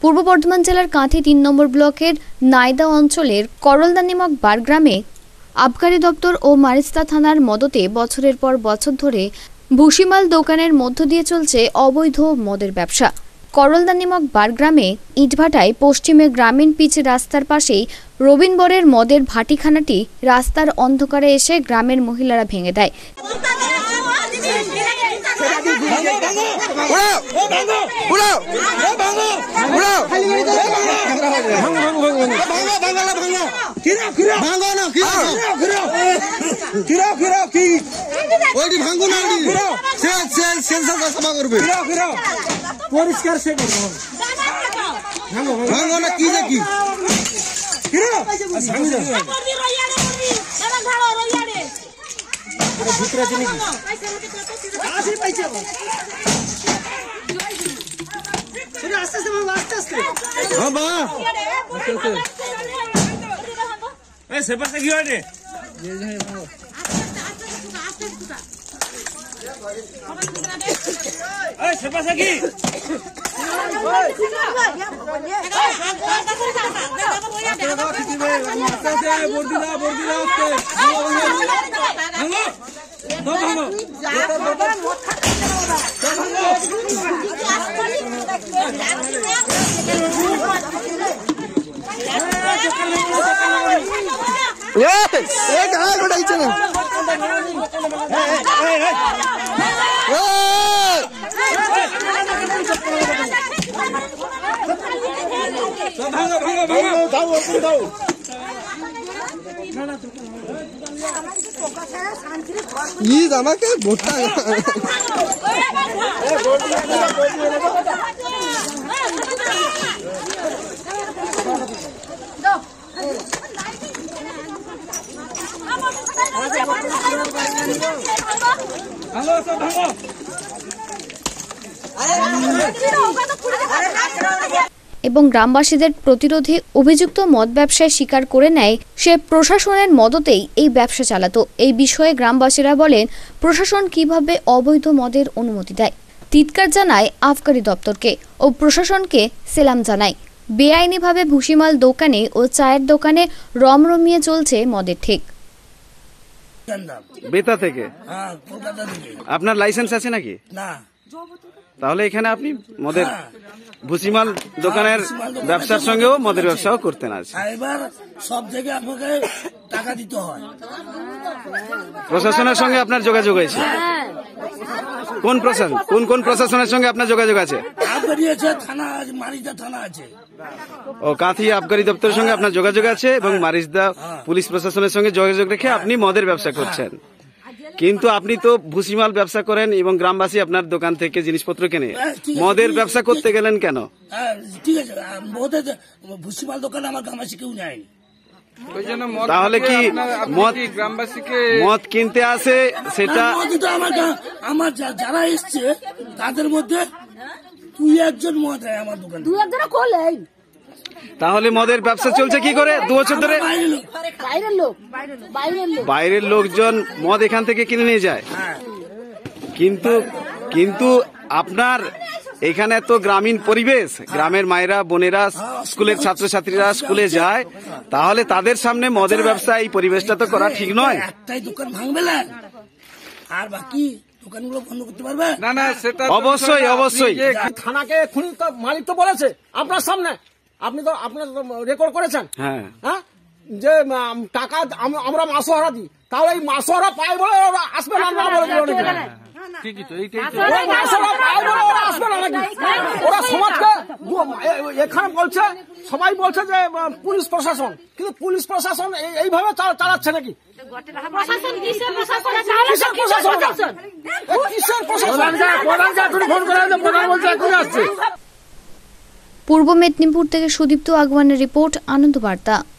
পূর্ব বর্ধমান জেলার কাঁথি তিন নম্বর ব্লকের নাইদা অঞ্চলের করলদা নামক বার গ্রামে আবগারি দপ্তর ও মারিস্তা থানার মদতে বছরের পর বছর ধরে ভুসিমাল দোকানের মধ্য দিয়ে চলছে অবৈধ মদের ব্যবসা করলদা নামক বার গ্রামে ইটভাটায় পশ্চিমে গ্রামীণ পিচ রাস্তার পাশেই রবীনবরের মদের ভাটিখানাটি রাস্তার অন্ধকারে এসে গ্রামের মহিলারা ভেঙে দেয় 올라! 왜막고 올라! 왜막고 올라! 왜 막아! 방어, 고어 방어. 막아, 고아라 막아. 들어, 들어. 막아라, 들어, 들어. 들어, 들어. 어디 고구 날리. 들어. 세, 세, 센서 가서 막으러 봐. 들어, 들어. প র ি ষ 고 ক া র সে 고া ঙ ো না 고ি দেখি 고ি ত র ে আ 고ে নাকি 고া ই ছ ে বা এই চেপা চাকি দে এই চেপা চাকি ভাঙ ভাঙ Yes! Hey, guys, what are you doing? Hey, hey, hey! Bhango, bhango, bhango. Thao, thao, thao. ये जमा के घोटा এবং গ্রামবাসীদের প্রতিরোধে অভিযুক্ত মদ ব্যবসায় স্বীকার করে নেয় সে প্রশাসনের মদতেই এই ব্যবসা চালাতো এই বিষয়ে গ্রামবাসীরা বলেন প্রশাসন কিভাবে অবৈধ মদের অনুমতি দেয় তিৎকার জানায় আবকারি দপ্তরকে ও প্রশাসনকে সেলাম জানায় বেআইনিভাবে ভুসিমাল দোকানে ও চায়ের দোকানে রমরমিয়ে চলছে মদের ঠেক বেতা হ্যাঁ, থেকে আপনার লাইসেন্স আছে নাকি তাহলে এখানে আপনি মদের হ্যাঁ। হ্যাঁ, ভুসিমাল দোকানের ব্যবসার সঙ্গেও মদের ব্যবসাও করতেন আজ এবার সব জায়গায় আপনাকে টাকা দিতে হয় প্রশাসনের সঙ্গে আপনার যোগাযোগ হয়েছে কোন প্রশাসন কোন কোন প্রশাসনের সঙ্গে আপনার যোগাযোগ আছে ও কাঁথি আবগারি দপ্তরের সঙ্গে আপনার যোগাযোগ আছে এবং হ্যাঁ। মারিসদা হ্যাঁ। পুলিশ প্রশাসনের সঙ্গে যোগাযোগ রেখে আপনি মদের ব্যবসা হ্যাঁ। করছেন কিন্তু আপনি তো ভুসিমাল ব্যবসা করেন এবং গ্রামবাসী আপনার দোকান থেকে জিনিসপত্র কেনে মদের ব্যবসা করতে গেলেন কেন ঠিক তাহলে কি মদ গ্রামবাসীকে মদ কিনতে আসে সেটা আমার যারা এসছে তাদের মধ্যে তুই একজন মদ আমার দোকানে তাহলে মদের ব্যবসা চলছে কি করে দু বছর ধরে বাইরের লোক বাইরের লোকজন মদ এখান থেকে কিনে নিয়ে যায় কিন্তু কিন্তু আপনার এখানে তো গ্রামীণ পরিবেশ গ্রামের মায়েরা বোনেরা স্কুলের ছাত্রছাত্রীরা স্কুলে যায় তাহলে তাদের সামনে মদের ব্যবসা এই পরিবেশটা তো করা ঠিক নয় একটাই দোকান ভাঙবে আর বাকি দোকানগুলো বন্ধ করতে পারবে না না সেটা অবশ্যই অবশ্যই থানাকে খুনি মালিক তো বলেছে আপনার সামনে আপনি তো আপনার রেকর্ড করেছেন হ্যাঁ হ্যাঁ যে টাকা আমরা মাসোহারা দিই তাহলে এই মাসোহারা পাই বলে আসবে না বলে এখানে বলছে সবাই বলছে যে পুলিশ প্রশাসন কিন্তু পুলিশ প্রশাসন এইভাবে চালাচ্ছে নাকি পূর্ব মেদিনীপুর থেকে সুদীপ্ত আগমানের রিপোর্ট আনন্দ বার্তা